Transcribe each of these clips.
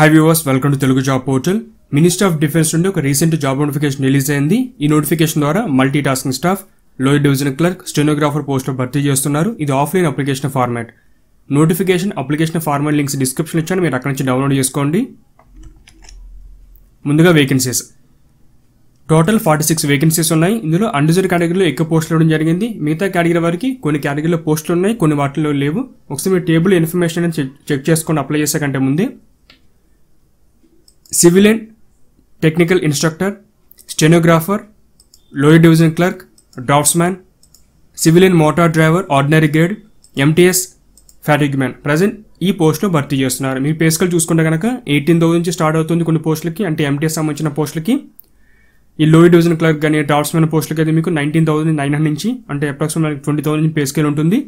high viewers welcome to Telugu job portal minister of defence నుండి ఒక recent job notification release అయింది ఈ notification ద్వారా multi tasking staff lower division clerk stenographer post భర్తీ చేస్తున్నారు ఇది offline application format notification application format links description ఇచ్చాను మీరు అక్కడి నుంచి డౌన్లోడ్ చేసుకోండి ముందుగా vacancies total forty six vacancies ఉన్నాయి ఇందులో అండర్జర్ కేటగిరీలో ఎక్కువ పోస్టులు ఇవ్వడం జరిగింది మిగతా కేటగిరీ వారికి కొన్ని కేటగిరీలో పోస్టులు ఉన్నాయి కొన్ని వాటిలో లేవు ఒకసారి మీరు టేబుల్ ఇన్ఫర్మేషన్ చెక్ చేసుకోండి అప్లై చేసే కంటే ముందే civilian technical instructor stenographer lower division clerk draftsman civilian motor driver ordinary grade MTS fatigue man present ఈ పోస్టులో భర్తీ చేస్తున్నారు మీ పేస్కల్ చూసుకుంటే కనుక ఎయిటీన్ థౌసండ్ నుంచి స్టార్ట్ అవుతుంది కొన్ని పోస్టులకి అంటే ఎంటీఎస్ సంబంధించిన పోస్టులకి ఈ లోయర్ డివిజన్ క్లర్క్ కానీ డ్రాఫ్ట్స్మెన్ పోస్టులకి అయితే మీకు నైన్టీన్ థౌసండ్ నైన్ హండ్రెడ్ నుంచి అంటే అప్రాక్సిమేట్ ట్వంటీ థౌసండ్ నుంచి స్కేల్ ఉంటుంది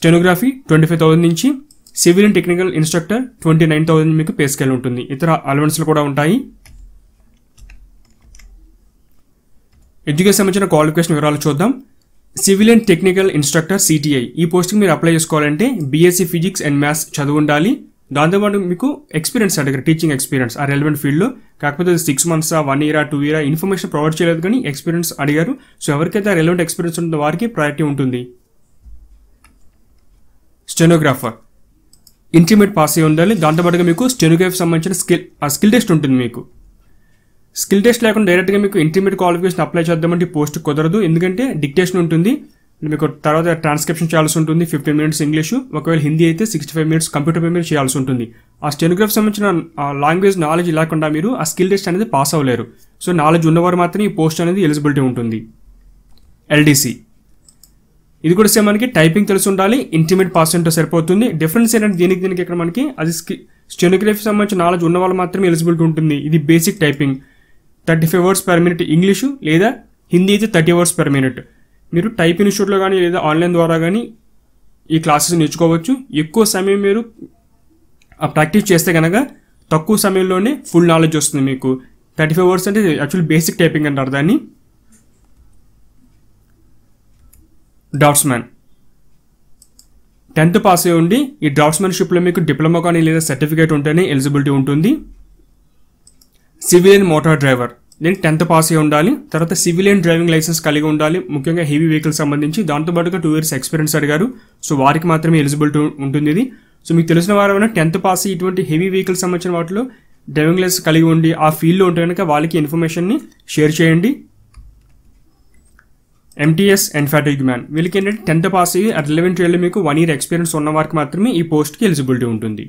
స్టెనోగ్రఫీ ట్వంటీ ఫైవ్ థౌసండ్ నుంచి civilian technical instructor twenty nine thousand మీకు పే స్కేల్ ఉంటుంది ఇతర అలవెన్స్లు కూడా ఉంటాయి ఎడ్యుకేషన్ సంబంధించిన క్వాలిఫికేషన్ వివరాలు చూద్దాం సివిలియన్ టెక్నికల్ ఇన్స్ట్రక్టర్ సిటీఐ ఈ పోస్ట్కి మీరు అప్లై చేసుకోవాలంటే బీఎస్సీ ఫిజిక్స్ అండ్ మ్యాథ్స్ చదువు ఉండాలి దాంతోపాటు మీకు ఎక్స్పీరియన్స్ అడిగారు టీచింగ్ ఎక్స్పీరియన్స్ ఆ రెలవెంట్ ఫీల్డ్లో కాకపోతే six months one year two year information provide చేయలేదు కానీ ఎక్స్పీరియన్స్ అడిగారు సో ఎవరికైతే రెలవెంట్ ఎక్స్పీరియన్స్ ఉంటుందో వారికి ప్రయారిటీ ఉంటుంది స్టెనోగ్రాఫర్ ఇంటర్మీడియట్ పాస్ అయ్యి ఉండాలి దాంతోపాటుగా మీకు స్టెనోగ్రఫీకి సంబంధించిన స్కిల్ ఆ స్కిల్ టెస్ట్ ఉంటుంది మీకు స్కిల్ టెస్ట్ లేకుండా డైరెక్ట్గా మీకు ఇంటర్మీడియట్ క్వాలిఫికేషన్ అప్లై చేద్దామంటే పోస్ట్ కుదరదు ఎందుకంటే డిక్టేషన్ ఉంటుంది మీకు తర్వాత ట్రాన్స్క్రిప్షన్ చేయాల్సి ఉంటుంది ఫిఫ్టీన్ మినిట్స్ ఇంగ్లీషు ఒకవేళ హిందీ అయితే సిక్స్టీ ఫైవ్ మినిట్స్ కంప్యూటర్ మీద చేయాల్సి ఉంటుంది ఆ స్టెనోగ్రాఫ్ సంబంధించిన లాంగ్వేజ్ నాలెడ్జ్ లేకుండా మీరు ఆ స్కిల్ టెస్ట్ అనేది పాస్ అవ్వలేరు సో నాలెడ్జ్ ఉన్నవారు మాత్రమే ఈ పోస్ట్ అనేది ఎలిజిబిలిటీ ఉంటుంది ఎల్డీసీ ఇది కూడా సేమ్ మనకి టైపింగ్ తెలిసి ఉండాలి ఇంటిమేట్ పాస్ అంటే సరిపోతుంది డిఫరెన్స్ ఏంటంటే దీనికి దీనికి ఇక్కడ మనకి అది స్టెనోగ్రఫీ సంబంధించిన నాలెడ్జ్ ఉన్న వాళ్ళు మాత్రమే ఎలిజిబిలిటీ ఉంటుంది ఇది basic typing thirty five words per minute English లేదా హిందీ అయితే థర్టీ వర్డ్స్ పర్ మినిట్ మీరు టైప్ ఇన్స్టిట్యూట్లో కానీ లేదా ఆన్లైన్ ద్వారా కానీ ఈ క్లాసెస్ నేర్చుకోవచ్చు ఎక్కువ సమయం మీరు ప్రాక్టీస్ చేస్తే కనుక తక్కువ సమయంలోనే ఫుల్ నాలెడ్జ్ వస్తుంది మీకు థర్టీ ఫైవ్ వర్డ్స్ అంటే యాక్చువల్ బేసిక్ టైపింగ్ అంటారు దాన్ని డాట్స్మెన్ టెన్త్ పాస్ అయ్యి ఉండి ఈ షిప్లో మీకు డిప్లొమా కానీ లేదా సర్టిఫికేట్ ఉంటేనే ఎలిజిబిలిటీ ఉంటుంది సివిలియన్ మోటార్ డ్రైవర్ దీనికి టెన్త్ పాస్ అయ్యి ఉండాలి తర్వాత సివిలియన్ డ్రైవింగ్ లైసెన్స్ కలిగి ఉండాలి ముఖ్యంగా హెవీ వెహికల్ సంబంధించి దాంతోపాటుగా టూ ఇయర్స్ ఎక్స్పీరియన్స్ అడిగారు సో వారికి మాత్రమే ఎలిజిబిలిటీ ఉంటుంది ఇది సో మీకు తెలిసిన వారు ఏమైనా టెన్త్ పాస్ ఇటువంటి హెవీ వెహికల్ సంబంధించిన వాటిలో డ్రైవింగ్ లైసెన్స్ కలిగి ఉండి ఆ ఫీల్డ్లో ఉంటే కనుక వాళ్ళకి ఇన్ఫర్మేషన్ని షేర్ చేయండి ఎంటీఎస్ ఎన్ఫాటిక్ మ్యాన్ వీళ్ళకి ఏంటంటే టెన్త్ పాస్ అయ్యి అట్ లెవెన్ ట్వెల్వ్ మీకు వన్ ఇయర్ ఎక్స్పీరియన్స్ ఉన్న వారికి మాత్రమే ఈ పోస్ట్కి ఎలిజిబిలిటీ ఉంటుంది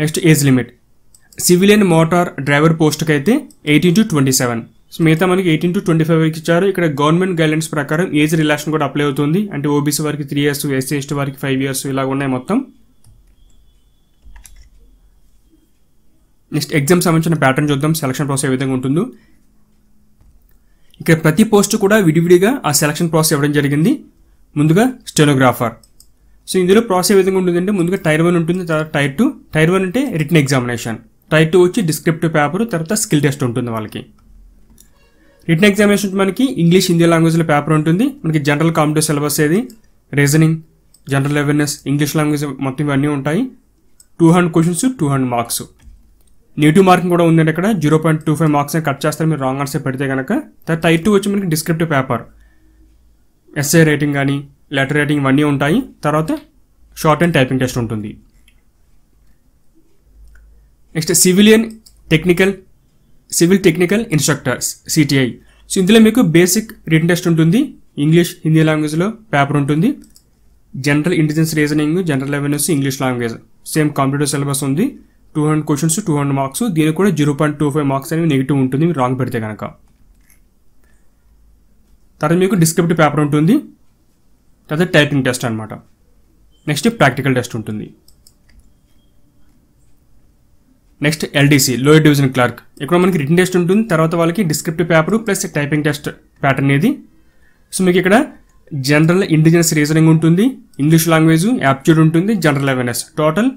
next age limit civilian motor driver పోస్ట్కి అయితే eighteen to twenty seven so మిగతా మనకి ఎయిటీన్ టు ట్వంటీ ఫైవ్ ఇచ్చారు ఇక్కడ గవర్నమెంట్ గైడ్లైన్స్ ప్రకారం ఏజ్ రిలాక్షన్ కూడా అప్లై అవుతుంది అంటే ఓబీసీ వారికి త్రీ ఇయర్స్ ఎస్సీ ఎస్టీ వారికి ఫైవ్ ఇయర్స్ ఇలా ఉన్నాయి మొత్తం నెక్స్ట్ ఎగ్జామ్ సంబంధించిన ప్యాటర్న్ చూద్దాం సెలక్షన్ ప్రాసెస్ ఏ విధంగా ఉంటుందో ఇక్కడ ప్రతి పోస్ట్ కూడా విడివిడిగా ఆ సెలక్షన్ ప్రాసెస్ ఇవ్వడం జరిగింది ముందుగా స్టెనోగ్రాఫర్ సో ఇందులో ప్రాసెస్ ఏ విధంగా ఉంటుందంటే ముందుగా టైర్ వన్ ఉంటుంది తర్వాత టైర్ టూ టైర్ వన్ అంటే రిటర్న్ ఎగ్జామినేషన్ టైర్ టూ వచ్చి డిస్క్రిప్టివ్ పేపర్ తర్వాత స్కిల్ టెస్ట్ ఉంటుంది వాళ్ళకి రిటర్న్ ఎగ్జామినేషన్ మనకి ఇంగ్లీష్ హిందీ లాంగ్వేజ్లో పేపర్ ఉంటుంది మనకి జనరల్ కాంపిటేటివ్ సిలబస్ ఏది reasoning general awareness English language మొత్తం ఇవన్నీ ఉంటాయి two hundred questions two hundred marks negative marking కూడా ఉందంటే అక్కడ zero point two five marks cut చేస్తారు మీరు రాంగ్ ఆన్సర్ పెడితే కనుక తర్వాత టైప్ టూ వచ్చి మనకి డిస్క్రిప్టివ్ పేపర్ ఎస్ఏ రేటింగ్ కానీ లెటర్ రేటింగ్ ఇవన్నీ ఉంటాయి తర్వాత షార్ట్ అండ్ టైపింగ్ టెస్ట్ ఉంటుంది next civilian technical civil technical instructors CTI so ఇందులో మీకు బేసిక్ రిటర్న్ టెస్ట్ ఉంటుంది ఇంగ్లీష్ హిందీ లాంగ్వేజ్లో పేపర్ ఉంటుంది general intelligence reasoning general awareness English language same computer syllabus ఉంది two hundred questions two hundred marks దీనికి కూడా zero point two five marks అనేవి negative ఉంటుంది మీరు రాంగ్ పెడితే కనుక తర్వాత మీకు డిస్క్రిప్టివ్ పేపర్ ఉంటుంది తర్వాత టైపింగ్ టెస్ట్ అనమాట నెక్స్ట్ ప్రాక్టికల్ టెస్ట్ ఉంటుంది next LDC lower division clerk ఇక్కడ మనకి రిటర్న్ టెస్ట్ ఉంటుంది తర్వాత వాళ్ళకి descriptive paper plus typing test pattern అనేది సో మీకు ఇక్కడ జనరల్ ఇండిజినస్ రీజనింగ్ ఉంటుంది ఇంగ్లీష్ లాంగ్వేజ్ యాప్ట్యూడ్ ఉంటుంది general awareness total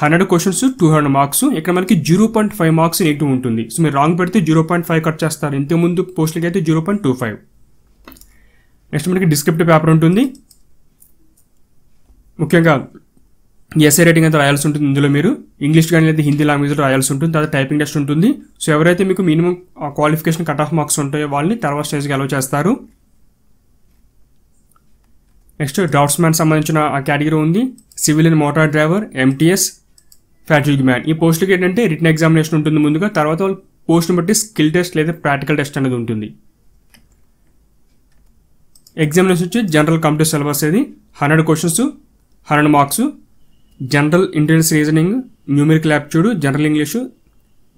hundred questions two hundred marks ఇక్కడ మనకి zero point five marks negative ఉంటుంది సో మీరు రాంగ్ పెడితే జీరో పాయింట్ ఫైవ్ కట్ చేస్తారు ముందు పోస్టులకి అయితే zero point two five next మనకి డిస్క్రిప్టివ్ పేపర్ ఉంటుంది ముఖ్యంగా ఎస్ఏ రేటింగ్ అయితే రాయాల్సి ఉంటుంది ఇందులో మీరు ఇంగ్లీష్ కానీ లేదా హిందీ లాంగ్వేజ్లో రాయాల్సి ఉంటుంది తర్వాత టైపింగ్ టెస్ట్ ఉంటుంది సో ఎవరైతే మీకు minimum qualification cut off marks ఉంటాయో వాళ్ళని తర్వాత స్టేజ్కి అలౌ చేస్తారు నెక్స్ట్ మ్యాన్ సంబంధించిన ఆ కేటగిరీ ఉంది civil and motor driver MTS ఫ్యాకల్టీ మ్యాన్ ఈ పోస్ట్కి ఏంటంటే రిటర్న్ ఎగ్జామినేషన్ ఉంటుంది ముందుగా తర్వాత వాళ్ళు పోస్ట్ని బట్టి స్కిల్ టెస్ట్ లేదా ప్రాక్టికల్ టెస్ట్ అనేది ఉంటుంది ఎగ్జామినేషన్ వచ్చి జనరల్ కంప్యూటర్ సిలబస్ అది hundred questions hundred marks general intelligence reasoning numerical aptitude general English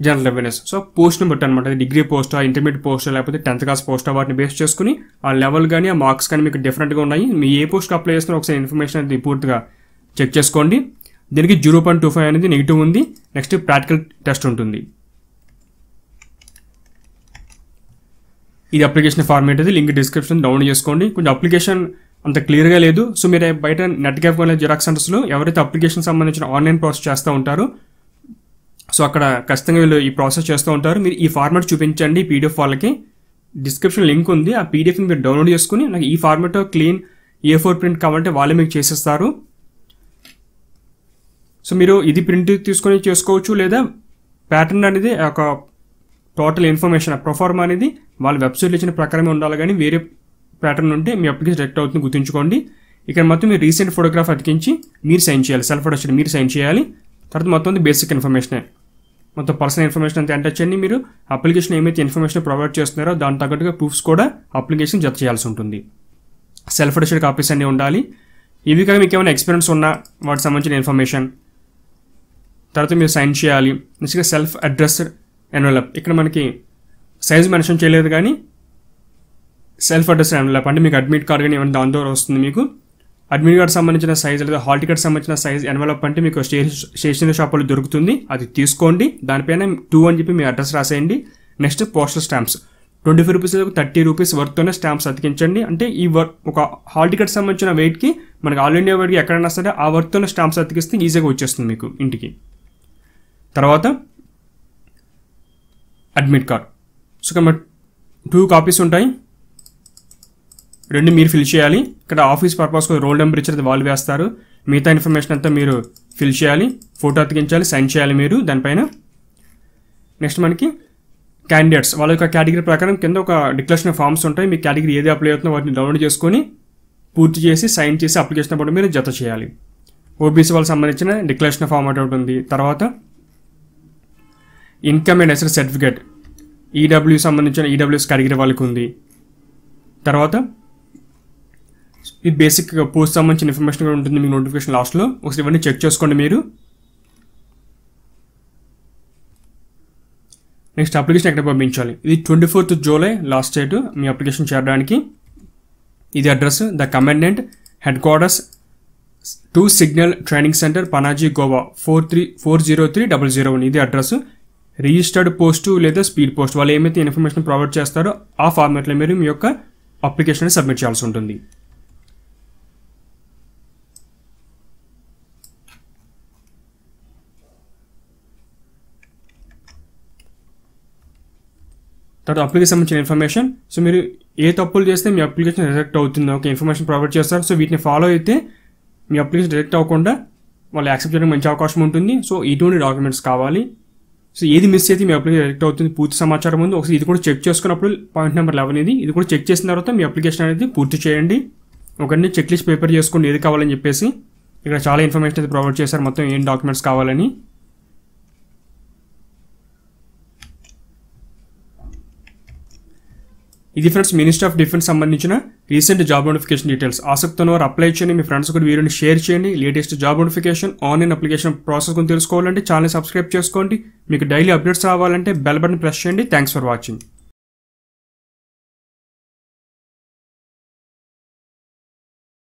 general awareness so పోస్ట్ని బట్టి అనమాట డిగ్రీ పోస్టా ఇంటర్మీడియట్ పోస్టా లేకపోతే టెన్త్ క్లాస్ పోస్టా వాటిని బేస్ చేసుకుని ఆ లెవెల్ కానీ ఆ మార్క్స్ కానీ మీకు డిఫరెంట్గా ఉన్నాయి మీ ఏ పోస్ట్కి అప్లై చేస్తున్నారో ఒకసారి ఇన్ఫర్మేషన్ అది పూర్తిగా చెక్ చేసుకోండి దీనికి జీరో పాయింట్ టూ ఫైవ్ అనేది నెగిటివ్ ఉంది నెక్స్ట్ ప్రాక్టికల్ టెస్ట్ ఉంటుంది ఇది అప్లికేషన్ ఫార్మేట్ అది లింక్ డిస్క్రిప్షన్ డౌన్లోడ్ చేసుకోండి కొంచెం అప్లికేషన్ అంత క్లియర్గా లేదు సో మీరు బయట నెట్ క్యాప్ వల్ల జిరాక్స్ సెంటర్స్లో ఎవరైతే అప్లికేషన్ సంబంధించిన ఆన్లైన్ ప్రాసెస్ చేస్తూ ఉంటారు సో అక్కడ ఖచ్చితంగా వీళ్ళు ఈ ప్రాసెస్ చేస్తూ ఉంటారు మీరు ఈ ఫార్మాట్ చూపించండి పీడిఎఫ్ వాళ్ళకి డిస్క్రిప్షన్ లింక్ ఉంది ఆ పీడిఎఫ్ని మీరు డౌన్లోడ్ చేసుకుని నాకు ఈ format clean A four print కావాలంటే వాళ్ళే మీకు చేసేస్తారు సో మీరు ఇది ప్రింట్ తీసుకొని చేసుకోవచ్చు లేదా ప్యాటర్న్ అనేది ఒక టోటల్ ఇన్ఫర్మేషన్ ఆ ప్రొఫార్మ్ అనేది వాళ్ళ వెబ్సైట్లో ఇచ్చిన ప్రకారమే ఉండాలి కానీ వేరే ప్యాటర్న్ ఉంటే మీ అప్లికేషన్ డైరెక్ట్ అవుతుంది గుర్తుంచుకోండి ఇక్కడ మొత్తం మీరు రీసెంట్ ఫోటోగ్రాఫ్ అతికించి మీరు సైన్ చేయాలి సెల్ఫ్ ఫోటో మీరు సైన్ చేయాలి తర్వాత మొత్తం బేసిక్ ఇన్ఫర్మేషనే మొత్తం పర్సనల్ ఇన్ఫర్మేషన్ అంతా ఎంటర్ చేయండి మీరు అప్లికేషన్ ఏమైతే ఇన్ఫర్మేషన్ ప్రొవైడ్ చేస్తున్నారో దాని తగ్గట్టుగా ప్రూఫ్స్ కూడా అప్లికేషన్ జత చేయాల్సి ఉంటుంది సెల్ఫ్ ఫోటోషేట్ కాపీస్ అన్నీ ఉండాలి ఇవి కానీ మీకు ఏమైనా ఎక్స్పీరియన్స్ ఉన్నా వాటికి సంబంధించిన ఇన్ఫర్మేషన్ తర్వాత మీరు సైన్ చేయాలి నెక్స్ట్గా సెల్ఫ్ అడ్రస్ ఎన్వలప్ ఇక్కడ మనకి సైజ్ మెన్షన్ చేయలేదు కానీ సెల్ఫ్ అడ్రస్ ఎన్వలప్ అంటే మీకు అడ్మిట్ కార్డ్ కానీ ఏమైనా దాని ద్వారా వస్తుంది మీకు అడ్మిట్ కార్డ్ సంబంధించిన సైజ్ లేదా హాల్ టికెట్ సంబంధించిన సైజ్ ఎన్వలప్ అంటే మీకు స్టేషనరీ షాప్లో దొరుకుతుంది అది తీసుకోండి దానిపైన టూ అని చెప్పి మీ అడ్రస్ రాసేయండి next postal stamps twenty five rupees thirty rupees వర్త్తోనే స్టాంప్స్ అతికించండి అంటే ఈ వర్ ఒక హాల్ టికెట్ సంబంధించిన వెయిట్కి మనకి ఆల్ ఇండియా వెయిట్కి ఎక్కడైనా సరే ఆ వర్త్తోనే స్టాంప్స్ అతికిస్తే ఈజీగా వచ్చేస్తుంది మీకు ఇంటికి తర్వాత అడ్మిట్ కార్డ్ సో కాబట్టి టూ కాపీస్ ఉంటాయి రెండు మీరు ఫిల్ చేయాలి ఇక్కడ ఆఫీస్ పర్పస్ కోసం రోల్ నెంబర్ ఇచ్చినది వాళ్ళు వేస్తారు మిగతా ఇన్ఫర్మేషన్ అంతా మీరు ఫిల్ చేయాలి ఫోటో అతికించాలి సైన్ చేయాలి మీరు దానిపైన నెక్స్ట్ మనకి క్యాండిడేట్స్ వాళ్ళ యొక్క కేటగిరీ ప్రకారం కింద ఒక డిక్లరేషన్ ఫామ్స్ ఉంటాయి మీ కేటగిరీ ఏది అప్లై అవుతుందో వాటిని డౌన్లోడ్ చేసుకొని పూర్తి చేసి సైన్ చేసి అప్లికేషన్ అప్పుడు మీరు జత చేయాలి ఓబీసీ వాళ్ళకి సంబంధించిన డిక్లరేషన్ ఫామ్ ఒకటి ఉంటుంది తర్వాత income and asset certificate EW సంబంధించిన ఈడబ్ల్యూఎస్ e కేటగిరీ వాళ్ళకి ఉంది తర్వాత ఇది బేసిక్ పోస్ట్ సంబంధించిన ఇన్ఫర్మేషన్ కూడా ఉంటుంది మీకు నోటిఫికేషన్ లాస్ట్లో ఒకసారి ఇవన్నీ చెక్ చేసుకోండి మీరు నెక్స్ట్ అప్లికేషన్ ఎక్కడ పంపించాలి ఇది twenty fourth July last date మీ అప్లికేషన్ చేరడానికి ఇది address the commandant head quarters two signal training centre Panaji Goa four three four zero three double zero one ఇది అడ్రస్ రిజిస్టర్డ్ పోస్టు లేదా స్పీడ్ పోస్ట్ వాళ్ళు ఏమైతే ఇన్ఫర్మేషన్ ప్రొవైడ్ చేస్తారో ఆ ఫార్మాట్లో మీరు మీ యొక్క అప్లికేషన్ సబ్మిట్ చేయాల్సి ఉంటుంది తర్వాత అప్లికేషన్ సంబంధించిన ఇన్ఫర్మేషన్ సో మీరు ఏ తప్పులు చేస్తే మీ అప్లికేషన్ రిజెక్ట్ అవుతుంది ఒక ఇన్ఫర్మేషన్ ప్రొవైడ్ చేస్తారు సో వీటిని ఫాలో అయితే మీ అప్లికేషన్ రిజెక్ట్ అవ్వకుండా వాళ్ళు యాక్సెప్ట్ చేయడానికి మంచి అవకాశం ఉంటుంది సో ఇటువంటి డాక్యుమెంట్స్ కావాలి సో ఏది మిస్ అయితే మీ అప్లికేషన్ ఎలెక్ట్ అవుతుంది పూర్తి సమాచారం ఉంది ఒకసారి ఇది కూడా చెక్ చేసుకున్నప్పుడు పాయింట్ నెంబర్ లెవెన్ ఇది ఇది కూడా చెక్ చేసిన తర్వాత మీ అప్లికేషన్ అనేది పూర్తి చేయండి ఒకరిని చెక్ లిస్ట్ ప్రిపేర్ చేసుకోండి ఏది కావాలని చెప్పేసి ఇక్కడ చాలా ఇన్ఫర్మేషన్ అయితే ప్రొవైడ్ చేశారు మొత్తం ఏం డాక్యుమెంట్స్ కావాలని ఇది ఫ్రెండ్స్ మినిస్టర్ ఆఫ్ డిఫెన్స్ సంబంధించిన రీసెంట్ జాబ్ నోటిఫికేషన్ డీటెయిల్స్ ఆసక్తి ఉన్నవారు అప్లై చేయండి మీ ఫ్రెండ్స్ కూడా వీడియోని షేర్ చేయండి latest job notification online application process గురించి తెలుసుకోవాలంటే ఛానల్ సబ్స్క్రైబ్ చేసుకోండి మీకు డైలీ అప్డేట్స్ రావాలంటే బెల్ బటన్ ప్రెస్ చేయండి థ్యాంక్స్ ఫర్ వాచింగ్